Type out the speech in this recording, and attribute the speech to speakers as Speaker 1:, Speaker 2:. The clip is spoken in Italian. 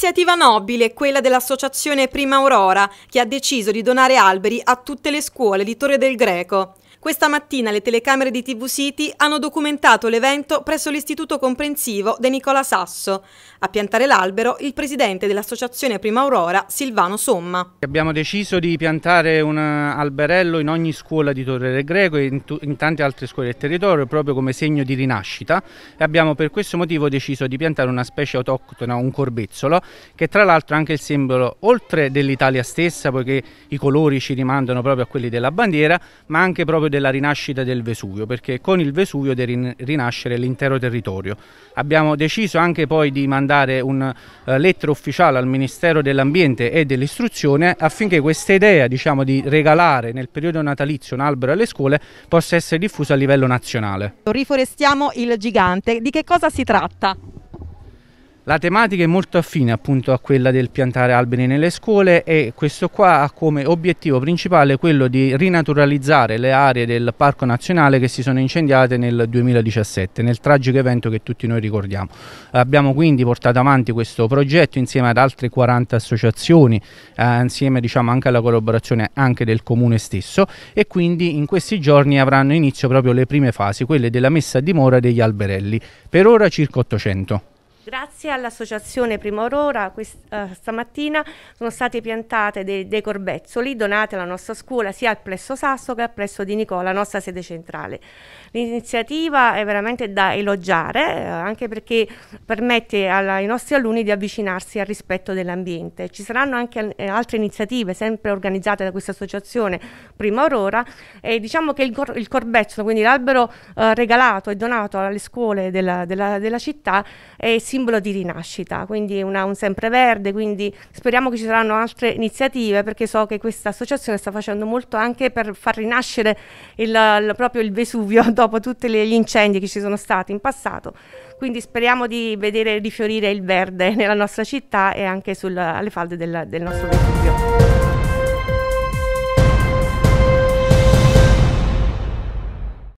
Speaker 1: Un'iniziativa nobile è quella dell'associazione Prima Aurora, che ha deciso di donare alberi a tutte le scuole di Torre del Greco. Questa mattina le telecamere di TV City hanno documentato l'evento presso l'Istituto Comprensivo De Nicola Sasso. A piantare l'albero il presidente dell'Associazione Prima Aurora, Silvano Somma.
Speaker 2: Abbiamo deciso di piantare un eh, alberello in ogni scuola di Torre del Greco e in, in tante altre scuole del territorio proprio come segno di rinascita e abbiamo per questo motivo deciso di piantare una specie autoctona, un corbezzolo, che tra l'altro è anche il simbolo oltre dell'Italia stessa poiché i colori ci rimandano proprio a quelli della bandiera, ma anche proprio proprio della rinascita del Vesuvio, perché con il Vesuvio deve rinascere l'intero territorio. Abbiamo deciso anche poi di mandare una eh, lettera ufficiale al Ministero dell'Ambiente e dell'Istruzione affinché questa idea diciamo, di regalare nel periodo natalizio un albero alle scuole possa essere diffusa a livello nazionale.
Speaker 1: Riforestiamo il gigante, di che cosa si tratta?
Speaker 2: La tematica è molto affine appunto a quella del piantare alberi nelle scuole e questo qua ha come obiettivo principale quello di rinaturalizzare le aree del Parco Nazionale che si sono incendiate nel 2017, nel tragico evento che tutti noi ricordiamo. Abbiamo quindi portato avanti questo progetto insieme ad altre 40 associazioni, eh, insieme diciamo anche alla collaborazione anche del comune stesso e quindi in questi giorni avranno inizio proprio le prime fasi, quelle della messa a dimora degli alberelli, per ora circa 800.
Speaker 3: Grazie all'associazione Prima Aurora questa, uh, eh, stamattina sono state piantate dei, dei, corbezzoli donate alla nostra scuola sia al plesso Sasso che al plesso di Nicola, la nostra sede centrale. L'iniziativa è veramente da elogiare eh, anche perché permette alla, ai nostri alunni di avvicinarsi al rispetto dell'ambiente. Ci saranno anche eh, altre iniziative sempre organizzate da questa associazione Prima Aurora e diciamo che il, cor il corbezzolo, quindi l'albero eh, regalato e donato alle scuole della, della, della città, si simbolo di rinascita, quindi una, un sempreverde, quindi speriamo che ci saranno altre iniziative perché so che questa associazione sta facendo molto anche per far rinascere il, il, proprio il Vesuvio dopo tutti gli incendi che ci sono stati in passato, quindi speriamo di vedere rifiorire il verde nella nostra città e anche sul, alle falde del, del nostro Vesuvio.